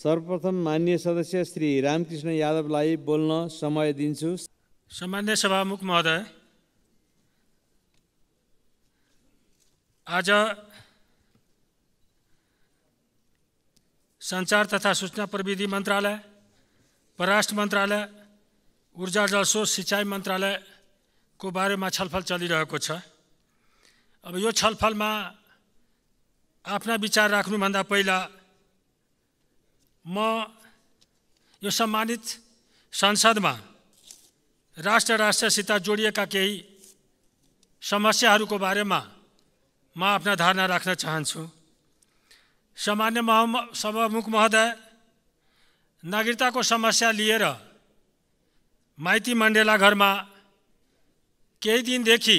सर्वप्रथम मान्य सदस्य श्री रामकृष्ण यादवलाई बोल्न समय दिन्छु सामान्य सभामुख महोदय आज सञ्चार तथा सूचना प्रविधि मन्त्रालय परराष्ट्र मन्त्रालय ऊर्जा जलस्रोत सिँचाइ मन्त्रालयको बारेमा छलफल चलिरहेको छ अब यो छलफलमा आफ्ना विचार राख्नुभन्दा पहिला म यो सम्मानित संसदमा राष्ट्र राष्ट्रसित जोडिएका केही समस्याहरूको बारेमा म आफ्ना धारणा राख्न चाहन्छु सामान्य मह सभामुख महोदय नागरिकताको समस्या लिएर माइती मण्डेला घरमा केही दिनदेखि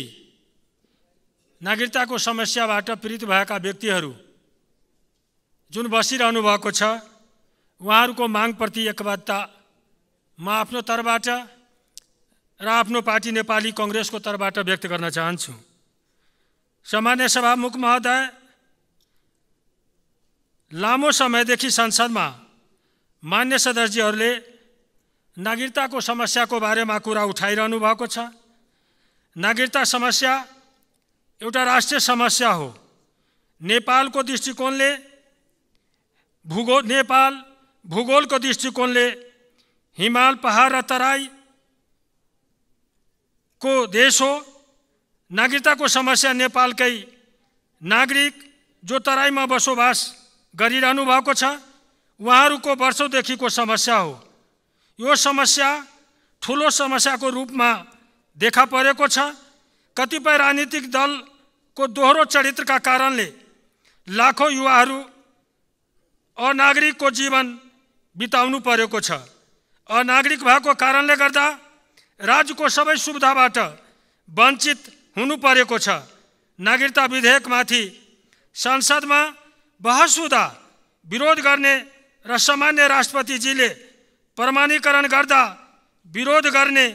नागरिकताको समस्याबाट पीडित भएका व्यक्तिहरू जुन बसिरहनु भएको छ उहाँहरूको मागप्रति एकबद्धता म आफ्नो तर्फबाट र आफ्नो पार्टी नेपाली कङ्ग्रेसको तर्फबाट व्यक्त गर्न चाहन्छु सामान्य सभामुख महोदय लामो समयदेखि संसदमा मान्य सदस्यहरूले नागरिकताको समस्याको बारेमा कुरा उठाइरहनु भएको छ नागरिकता समस्या एउटा राष्ट्रिय समस्या हो नेपालको दृष्टिकोणले भूगोल नेपाल भूगोलको दृष्टिकोणले हिमाल पहाड र तराईको देश हो नागरिकताको समस्या नेपालकै नागरिक जो तराईमा बसोबास गरिरहनु भएको छ उहाँहरूको वर्षौँदेखिको समस्या हो यो समस्या ठुलो समस्याको रूपमा देखा परेको छ कतिपय राजनीतिक दलको दोहोरो चरित्रका कारणले लाखौँ युवाहरू अनागरिकको जीवन बिताउनु परेको छ अनागरिक भएको कारणले गर्दा राज्यको सबै सुविधाबाट वञ्चित हुनु परेको छ नागरिकता विधेयकमाथि संसदमा बहस हुँदा विरोध गर्ने र सामान्य राष्ट्रपतिजीले प्रमाणीकरण गर्दा विरोध गर्ने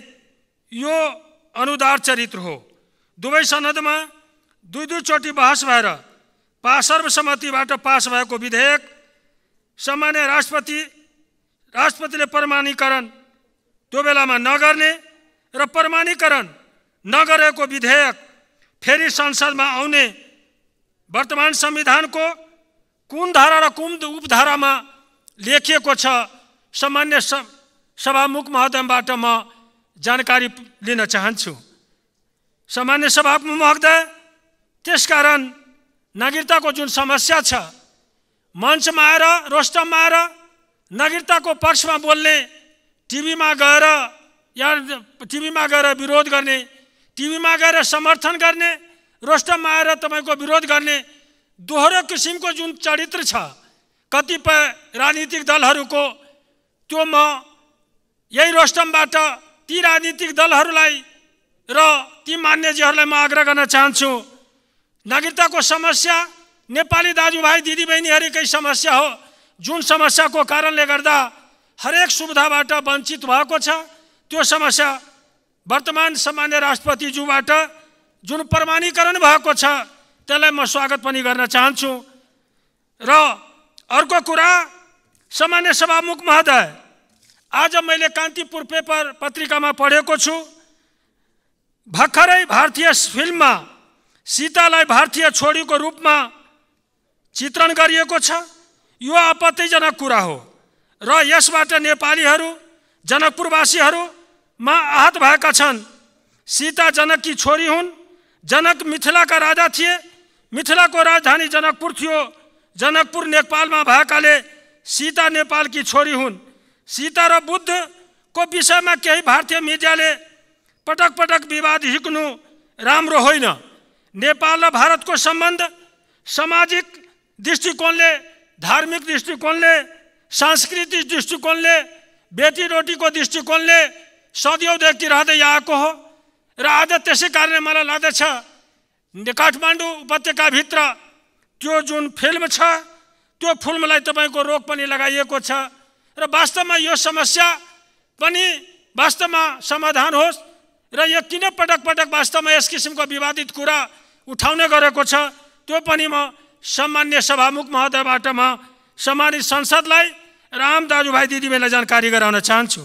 यो अनुदार चरित्र हो दुवै सनदमा दुई दुईचोटि बहस भएर पा सर्वसम्मतिबाट पास भएको विधेयक सामान्य राष्ट्रपति राष्ट्रपतिले प्रमाणीकरण त्यो बेलामा नगर्ने र प्रमाणीकरण नगरेको विधेयक फेरि संसदमा आउने वर्तमान संविधानको कुन धारा र कुन उपधारामा लेखिएको छ सामान्य सभामुख महोदयबाट म जानकारी लिन चाहन्छु सामान्य सभामुख महोदय त्यसकारण नागरिकताको जुन समस्या छ मञ्चमा आएर रोस्टममा आएर नागरिकताको पक्षमा बोल्ने टिभीमा गएर या टिभीमा गएर विरोध गर्ने टिभीमा गएर समर्थन गर्ने रोस्टममा आएर तपाईँको विरोध गर्ने दोहोरो किसिमको जुन चरित्र छ कतिपय राजनीतिक दलहरूको त्यो म यही रोस्टमबाट ती राजनीतिक दलहरूलाई र ती मान्यजीहरूलाई म आग्रह गर्न चाहन्छु नागरिकताको समस्या नेपाली दाजुभाइ दिदीबहिनीहरूकै समस्या हो जुन समस्याको कारणले गर्दा हरेक सुविधाबाट वञ्चित भएको छ त्यो समस्या वर्तमान सामान्य राष्ट्रपतिज्यूबाट जुन प्रमाणीकरण भएको छ त्यसलाई म स्वागत पनि गर्न चाहन्छु र अर्को कुरा सामान्य सभामुख महोदय आज मैले कान्तिपुर पेपर पत्रिकामा पढेको छु भर्खरै भारतीय फिल्ममा सीतालाई भारतीय छोरीको रूपमा चित्रण गरिएको छ यो आपत्तिजनक कुरा हो र यसबाट नेपालीहरू जनकपुरवासीहरूमा आहत भएका छन् सीता जनककी छोरी हुन् जनक मिथिलाका राजा थिए मिथिलाको राजधानी जनकपुर थियो जनकपुर नेपालमा भएकाले सीता नेपालकी छोरी हुन् सीता र बुद्धको विषयमा केही भारतीय मिडियाले पटक पटक विवाद हिक्नु राम्रो होइन नेपाल र भारतको सम्बन्ध सामाजिक दृष्टिकोणले धार्मिक दृष्टिकोणले सांस्कृतिक दृष्टिकोणले बेटीरोटीको दृष्टिकोणले सदियौदेखि रहँदै आएको हो र आज त्यसै कारणले मलाई लाग्दछ काठमाडौँ उपत्यकाभित्र त्यो जुन फिल्म छ त्यो फिल्मलाई तपाईँको रोग पनि लगाइएको छ र वास्तवमा यो समस्या पनि वास्तवमा समाधान होस् र यो किन पटक पटक वास्तवमा यस किसिमको विवादित कुरा उठाउने गरेको छ त्यो पनि म सामान्य सभामुख महोदयबाट म सामान्य संसदलाई राम दाजुभाइ दिदीबहिनीलाई जानकारी गराउन चाहन्छु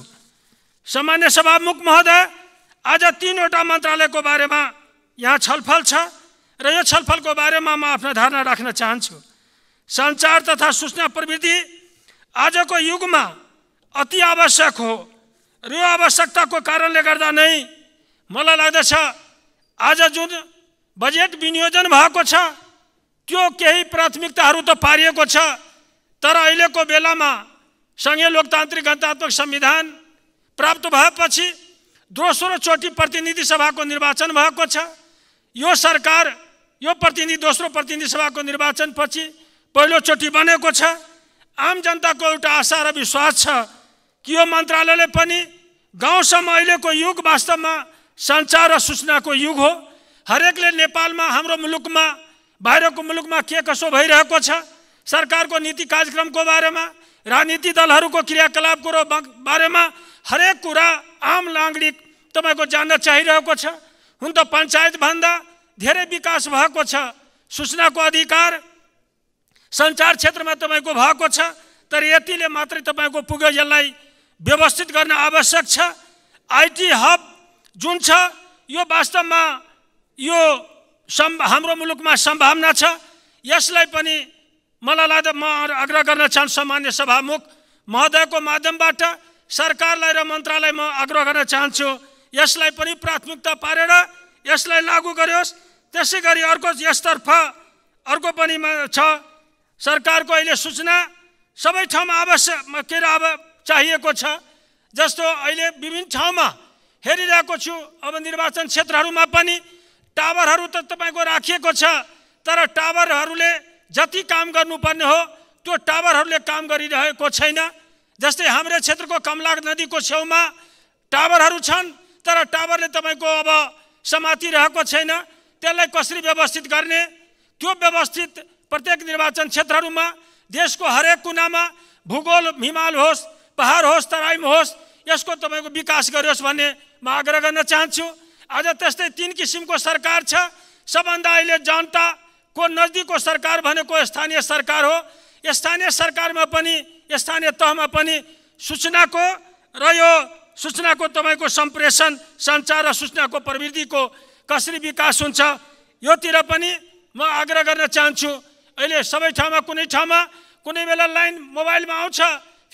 सामान्य सभामुख महोदय आज तिनवटा मन्त्रालयको बारेमा यहाँ छलफल छ र यो छलफलको बारेमा म आफ्नो धारणा राख्न चाहन्छु सञ्चार तथा सूचना प्रविधि आजको युगमा अति आवश्यक हो र यो आवश्यकताको कारणले गर्दा नै मलाई लाग्दछ आज जुन बजेट विनियोजन भएको छ त्यो केही प्राथमिकताहरू त पारिएको छ तर अहिलेको बेलामा सङ्घीय लोकतान्त्रिक गणतात्मक संविधान प्राप्त भएपछि दोस्रो चोटि प्रतिनिधि सभाको निर्वाचन भएको छ यो सरकार यो प्रतिनिधि दोस्रो प्रतिनिधि सभाको निर्वाचनपछि पहिलोचोटि बनेको छ आम जनताको एउटा आशा र विश्वास छ कि यो मन्त्रालयले पनि गाउँसम्म अहिलेको युग वास्तवमा सञ्चार र सूचनाको युग हो हरेकले नेपालमा हाम्रो मुलुकमा बाहिरको मुलुकमा के कसो भइरहेको छ सरकारको नीति कार्यक्रमको बारेमा राजनीति दलहरूको क्रियाकलापको बारेमा हरेक कुरा आम नागरिक तपाईँको जान्न चाहिरहेको छ हुन त पञ्चायतभन्दा धेरै विकास भएको छ सूचनाको अधिकार सञ्चार क्षेत्रमा तपाईँको भएको छ तर यतिले मात्रै तपाईँको पुग्यो यसलाई व्यवस्थित गर्न आवश्यक छ आइटी हब जुन छ यो वास्तवमा यो सम्भ हाम्रो मुलुकमा सम्भावना छ यसलाई पनि मलाई लाग्दा म आग्रह गर्न चाहन्छु सामान्य सभामुख महोदयको माध्यमबाट सरकारलाई र मन्त्रालय म आग्रह गर्न चाहन्छु यसलाई पनि प्राथमिकता पारेर यसलाई लागू गरियोस् त्यसै गरी अर्को यसतर्फ अर्को पनि छ सरकारको अहिले सूचना सबै ठाउँमा आवश्यक के अरे अब चाहिएको छ जस्तो अहिले विभिन्न ठाउँमा हेरिरहेको छु अब निर्वाचन क्षेत्रहरूमा पनि टावरहरू त तपाईँको राखिएको छ तर टावरहरूले जति काम गर्नुपर्ने हो त्यो टावरहरूले काम गरिरहेको छैन जस्तै हाम्रो क्षेत्रको कमलाक नदीको छेउमा टावरहरू छन् तर टावरले तपाईँको अब समातिरहेको छैन त्यसलाई कसरी व्यवस्थित गर्ने त्यो व्यवस्थित प्रत्येक निर्वाचन क्षेत्रहरूमा देशको हरेक कुनामा भूगोल हिमाल होस् पहाड होस् तराईमा होस् यसको तपाईँको विकास गरियोस् भन्ने म आग्रह गर्न चाहन्छु आज त्यस्तै तिन किसिमको सरकार छ सबभन्दा अहिले जनताको नजदिकको सरकार भनेको स्थानीय सरकार हो स्थानीय सरकारमा पनि स्थानीय तहमा पनि सूचनाको र यो सूचनाको तपाईँको सम्प्रेषण सञ्चार र सूचनाको प्रविधिको कसरी विकास हुन्छ योतिर पनि म आग्रह गर्न चाहन्छु अहिले सबै ठाउँमा कुनै ठाउँमा कुनै बेला लाइन मोबाइलमा आउँछ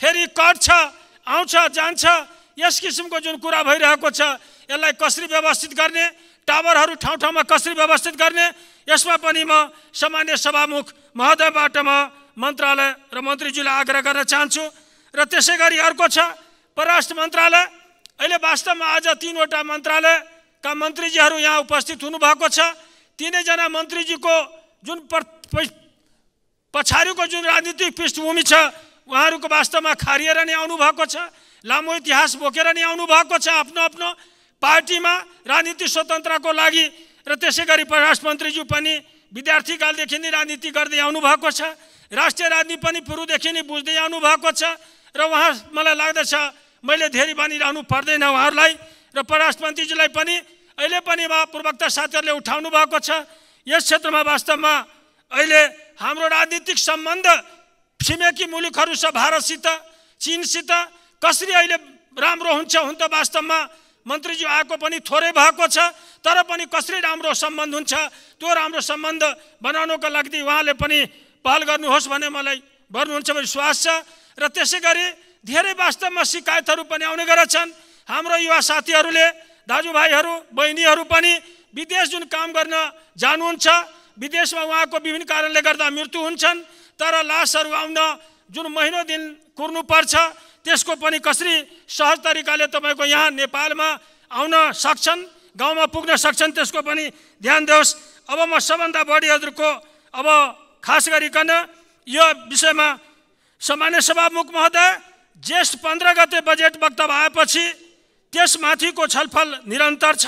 फेरि कट छ आउँछ जान्छ यस किसिमको जुन कुरा भइरहेको छ यसलाई कसरी व्यवस्थित गर्ने टावरहरू ठाउँ ठाउँमा कसरी व्यवस्थित गर्ने यसमा पनि म सामान्य सभामुख महोदयबाट म मन्त्रालय र मन्त्रीज्यूलाई आग्रह गर्न चाहन्छु र त्यसै गरी अर्को छ परराष्ट्र मन्त्रालय अहिले वास्तवमा आज तिनवटा मन्त्रालयका मन्त्रीजीहरू यहाँ उपस्थित हुनुभएको छ तिनैजना मन्त्रीजीको जुन पछाडिको जुन राजनीतिक पृष्ठभूमि छ उहाँहरूको वास्तवमा खारिएर नै आउनुभएको छ लामो इतिहास बोकेर नै आउनु भएको छ आफ्नो आफ्नो पार्टीमा राजनीति स्वतन्त्रको लागि र त्यसै गरी प्रधानमन्त्रीज्यू पनि विद्यार्थीकालदेखि नै राजनीति गर्दै आउनु भएको छ राष्ट्रिय राजनीति पनि पूर्वदेखि नै बुझ्दै आउनु भएको छ र उहाँ मलाई लाग्दछ मैले धेरै भनिरहनु पर्दैन उहाँहरूलाई र परराष्ट्रमन्त्रीज्यूलाई पनि अहिले पनि उहाँ पूर्वक्ता साथीहरूले उठाउनु भएको छ यस क्षेत्रमा वास्तवमा अहिले हाम्रो राजनीतिक सम्बन्ध छिमेकी मुलुकहरू छ भारतसित चिनसित कसरी अहिले राम्रो हुन्छ हुन त वास्तवमा मन्त्रीज्यू आएको पनि थोरै भएको छ तर पनि कसरी राम्रो सम्बन्ध हुन्छ त्यो राम्रो सम्बन्ध बनाउनुको लागि उहाँले पनि पहल गर्नुहोस् भने मलाई भन्नुहुन्छ भने विश्वास छ र त्यसै गरी धेरै वास्तवमा शिकायतहरू पनि आउने गर्छन् हाम्रो युवा साथीहरूले दाजुभाइहरू बहिनीहरू पनि विदेश जुन काम गर्न जानुहुन्छ विदेशमा उहाँको विभिन्न कारणले गर्दा मृत्यु हुन्छन् तर लासहरू आउन जुन महिनो दिन कुर्नुपर्छ त्यसको पनि कसरी सहज तरिकाले तपाईँको यहाँ नेपालमा आउन सक्छन् गाउँमा पुग्न सक्छन् त्यसको पनि ध्यान दियोस् अब म सबभन्दा बढीहरूको अब खास गरिकन यो विषयमा सामान्य सभामुख महोदय ज्येष्ठ पन्ध्र गते बजेट वक्तव्य आएपछि त्यसमाथिको छलफल निरन्तर छ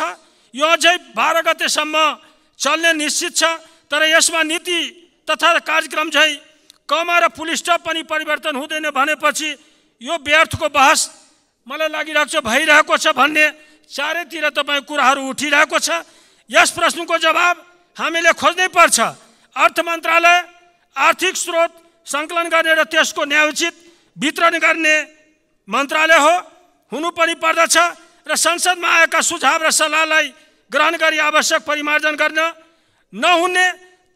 यो अझै बाह्र गतेसम्म चल्ने निश्चित छ तर यसमा नीति तथा कार्यक्रम चाहिँ कमा र पुलिस पनि परिवर्तन हुँदैन भनेपछि यो व्यर्थको बहस मलाई लागिरहेको छ भइरहेको छ भन्ने चारैतिर तपाईँ कुराहरू उठिरहेको छ यस प्रश्नको जवाब हामीले खोज्नै पर्छ अर्थ मन्त्रालय आर्थिक स्रोत सङ्कलन गर्ने र त्यसको न्यायोचित वितरण गर्ने मन्त्रालय हो हुनु पनि पर्दछ र संसदमा आएका सुझाव र सल्लाहलाई ग्रहण गरी आवश्यक परिमार्जन गर्न नहुने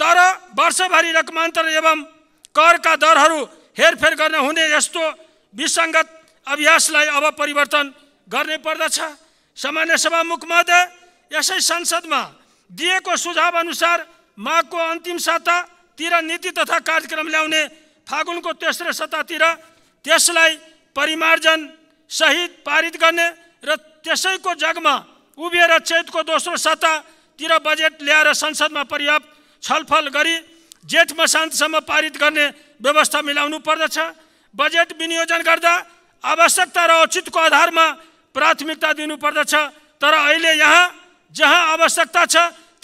तर वर्षभरि रकमान्तरण एवं करका दरहरू हेरफेर गर्न हुने यस्तो विसङ्गत अभ्यासलाई अब परिवर्तन गर्ने पर्दछ सामान्य सभामुख महोदय यसै संसदमा दिएको सुझाव अनुसार माघको अन्तिम सातातिर नीति तथा कार्यक्रम ल्याउने फागुनको तेस्रो सत्तातिर त्यसलाई परिमार्जन सहित पारित गर्ने र त्यसैको जगमा उभिएर चैतको दोस्रो सत्तातिर बजेट ल्याएर संसदमा पर्याप्त छलफल गरी जेठ मसान्तसम्म पारित गर्ने व्यवस्था मिलाउनु पर्दछ बजेट विनियोजन गर्दा आवश्यकता र औचितको आधारमा प्राथमिकता दिनुपर्दछ तर अहिले यहाँ जहाँ आवश्यकता छ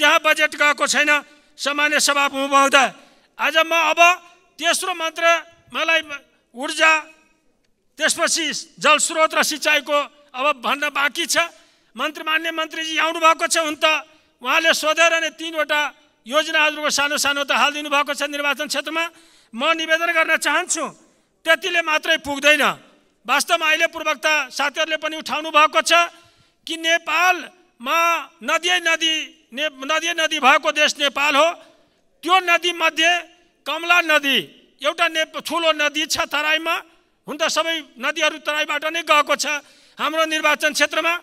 त्यहाँ बजेट गएको छैन सामान्य सभा महोदय आज म अब तेस्रो मन्त्र मलाई ऊर्जा त्यसपछि जलस्रोत र सिँचाइको अब भन्न बाँकी छ मन्त्री मान्य मन्त्रीजी आउनुभएको छ हुन त उहाँले सोधेर नै तिनवटा योजनाहरूको सानो सानो त हालिदिनु भएको छ निर्वाचन क्षेत्रमा म निवेदन गर्न चाहन्छु त्यतिले मात्रै पुग्दैन वास्तवमा अहिले पूर्वक्ता साथीहरूले पनि उठाउनु भएको छ कि नेपालमा नदी नदी ने नदी नदी भएको देश नेपाल हो त्यो नदीमध्ये कमला नदी एउटा ने ठुलो नदी छ तराईमा हुन त सबै नदीहरू तराईबाट नै गएको छ हाम्रो निर्वाचन क्षेत्रमा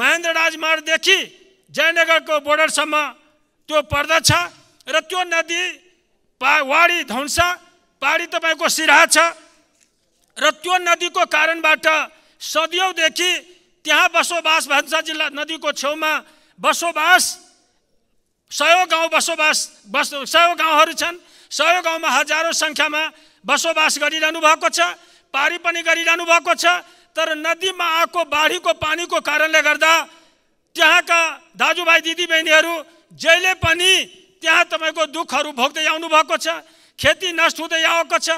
महेन्द्र राजमार्गदेखि जयनगरको बोर्डरसम्म त्यो पर्दछ र त्यो नदी पा वाडी धौँसा पाहाडी तपाईँको सिराहा छ र त्यो नदीको कारणबाट सदियौदेखि त्यहाँ बसोबास भन्सा जिल्ला नदीको छेउमा बसोबास सयौँ गाउँ बसोबास बस सयौँ गाउँहरू छन् सयौँ गाउँमा हजारौँ सङ्ख्यामा बसोबास गरिरहनु भएको छ पारी पनि गरिरहनु भएको छ तर नदीमा आएको बाढीको पानीको कारणले गर्दा त्यहाँका दाजुभाइ दिदीबहिनीहरू जहिले पनि त्यहाँ तपाईँको दुःखहरू भोग्दै आउनुभएको छ खेती नष्ट हुँदै आएको छ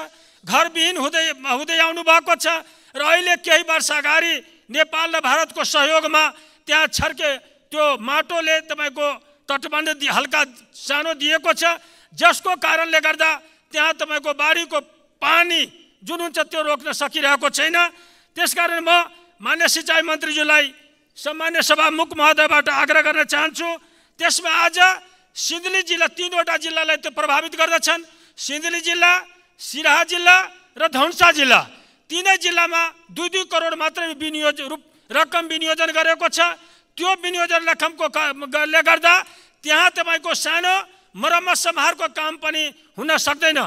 घरविहीन हुँदै हुँदै आउनुभएको छ र अहिले केही वर्ष अगाडि नेपाल र भारतको सहयोगमा त्यहाँ छर्के त्यो माटोले तपाईँको तटबन्ध हल्का सानो दिएको छ जसको कारणले गर्दा त्यहाँ तपाईँको बारीको पानी जुन हुन्छ त्यो रोक्न सकिरहेको छैन त्यसकारण म मान्य सिँचाइ मन्त्रीज्यूलाई सामान्य सभामुख महोदयबाट आग्रह गर्न चाहन्छु त्यसमा आज सिन्धुली जिल्ला तिनवटा जिल्लालाई त्यो प्रभावित गर्दछन् सिन्धुली जिल्ला सिराहा जिल्ला र धनुषा जिल्ला तिनै जिल्लामा दुई दुई करोड मात्रै विनियोज रूप रकम विनियोजन गरेको छ त्यो विनियोजन रकमको ले गर्दा त्यहाँ तपाईँको सानो मरम्मत सम्हारको काम पनि हुन सक्दैन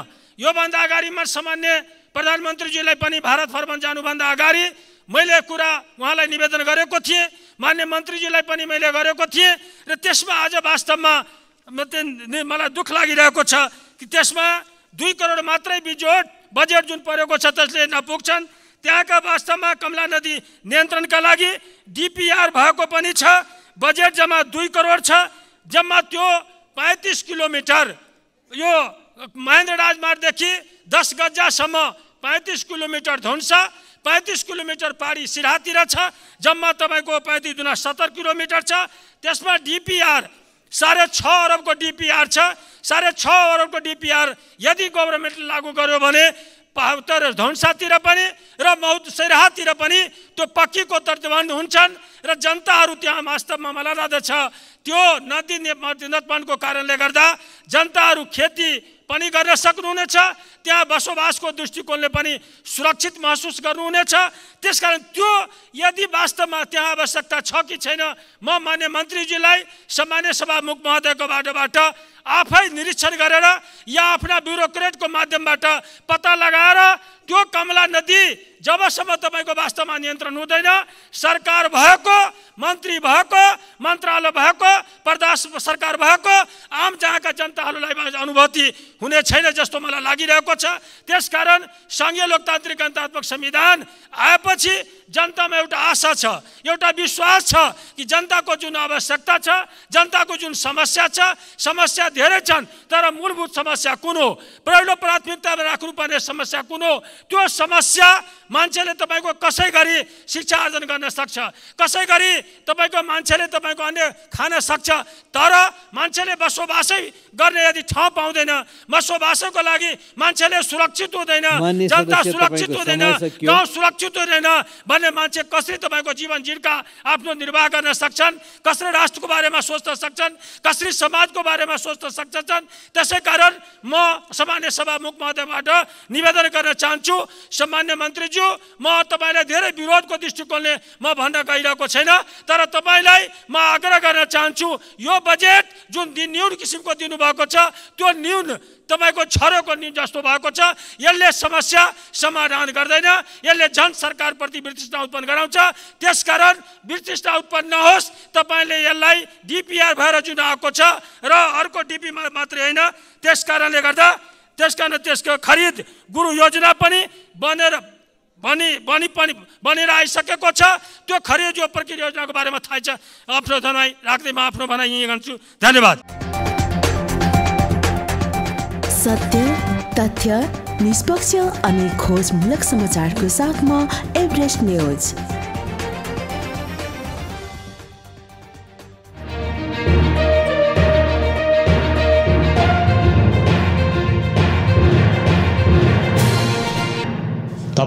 योभन्दा अगाडि म सामान्य प्रधानमन्त्रीजीलाई पनि भारत फर्मन जानुभन्दा अगाडि मैले कुरा उहाँलाई निवेदन गरेको थिएँ मान्य मन्त्रीजीलाई पनि मैले गरेको थिएँ र त्यसमा आज वास्तवमा मलाई दुःख लागिरहेको छ कि त्यसमा दुई करोड मात्रै बिजोड बजेट जुन परेको छ त्यसले नपुग्छन् त्यहाँका वास्तवमा कमला नदी नियन्त्रणका लागि डिपिआर भएको पनि छ बजेट जम्मा दुई करोड छ जम्मा त्यो पैँतिस किलोमिटर यो महेन्द्र राजमार्गदेखि दस गजासम्म पैँतिस किलोमिटर धुन्छ पैँतिस किलोमिटर पारी सिराहातिर छ जम्मा तपाईँको पैँतिस दुना सत्तर किलोमिटर छ त्यसमा डिपिआर साढे छ अरबको डिपिआर छ साढे छ अरबको डिपिआर यदि गभर्मेन्टले लागू गर्यो भने तर धनसातिर पनि र मौत सैराहातिर पनि त्यो पक्कीको तर्जबन्द हुन्छन् र जनताहरू त्यहाँ वास्तवमा मलाई मलादादछ त्यो नदी नदपानको कारणले गर्दा जनताहरू खेती पनि गर्न सक्नुहुनेछ त्यहाँ बसोबासको दृष्टिकोणले पनि सुरक्षित महसुस गर्नुहुनेछ कारण त्यो यदि वास्तवमा त्यहाँ आवश्यकता छ कि छैन म मान्य मन्त्रीजीलाई सामान्य सभामुख महोदयको बाटोबाट आफै निरीक्षण गरेर या आफ्ना ब्युरोक्रेटको माध्यमबाट पत्ता लगाएर त्यो कमला नदी जबसम्म तपाईँको वास्तवमा नियन्त्रण हुँदैन सरकार भएको मन्त्री भएको मन्त्रालय भएको प्रदेश सरकार भएको आम जहाँका जनताहरूलाई अनुभूति हुने छैन जस्तो मलाई लागिरहेको छ त्यसकारण सङ्घीय लोकतान्त्रिक गणतात्मक संविधान आएपछि जनतामा एउटा आशा छ एउटा विश्वास छ कि जनताको जुन आवश्यकता छ जनताको जुन समस्या छ समस्या धेरै छन् तर मूलभूत समस्या कुन हो पहिलो प्राथमिकतामा राख्नुपर्ने समस्या कुन हो त्यो समस्या मान्छेले तपाईँको कसै गरी शिक्षा आर्जन गर्न सक्छ कसै गरी तपाईँको मान्छेले तपाईँको अन्य खान सक्छ तर मान्छेले बसोबासै गर्ने यदि ठाउँ पाउँदैन बसोबासोको लागि मान्छेले सुरक्षित हुँदैन जनता सुरक्षित हुँदैन गाउँ सुरक्षित हुँदैन भन्ने मान्छे कसरी तपाईँको जीवन जीविका आफ्नो निर्वाह गर्न सक्छन् कसरी राष्ट्रको बारेमा सोच्न सक्छन् कसरी समाजको बारेमा सोच्न सक्छन् त्यसै कारण म सामान्य सभामुख मुख महोदयबाट निवेदन गर्न चाहन्छु सामान्य मन्त्रीज्यू छु म तपाईँलाई धेरै विरोधको दृष्टिकोणले म भन्न गइरहेको छैन तर तपाईँलाई म आग्रह गर्न चाहन्छु यो बजेट जुन न्यून किसिमको दिनुभएको छ त्यो न्यून तपाईँको छरोको जस्तो भएको छ यसले समस्या समाधान गर्दैन यसले जन सरकारप्रति वितृष्णा उत्पन्न गराउँछ त्यसकारण वितृष्णा उत्पन्न नहोस् तपाईँले यसलाई डिपिआर भएर जुन आएको छ र अर्को डिपीमा मात्रै होइन त्यस कारणले गर्दा त्यस कारण त्यसको खरिद गुरु योजना पनि बनेर बनी बनी पनि बनेर आइसकेको छ त्यो खरियो प्रक्रिया योजनाको बारेमा थाहै छ आफ्नो धनाइ राख्दै म आफ्नो भनाइ यहीँ गर्छु धन्यवाद सत्य तथ्य निष्पक्ष अनि खोजमूलक समाचारको साथमा एभरेस्ट न्युज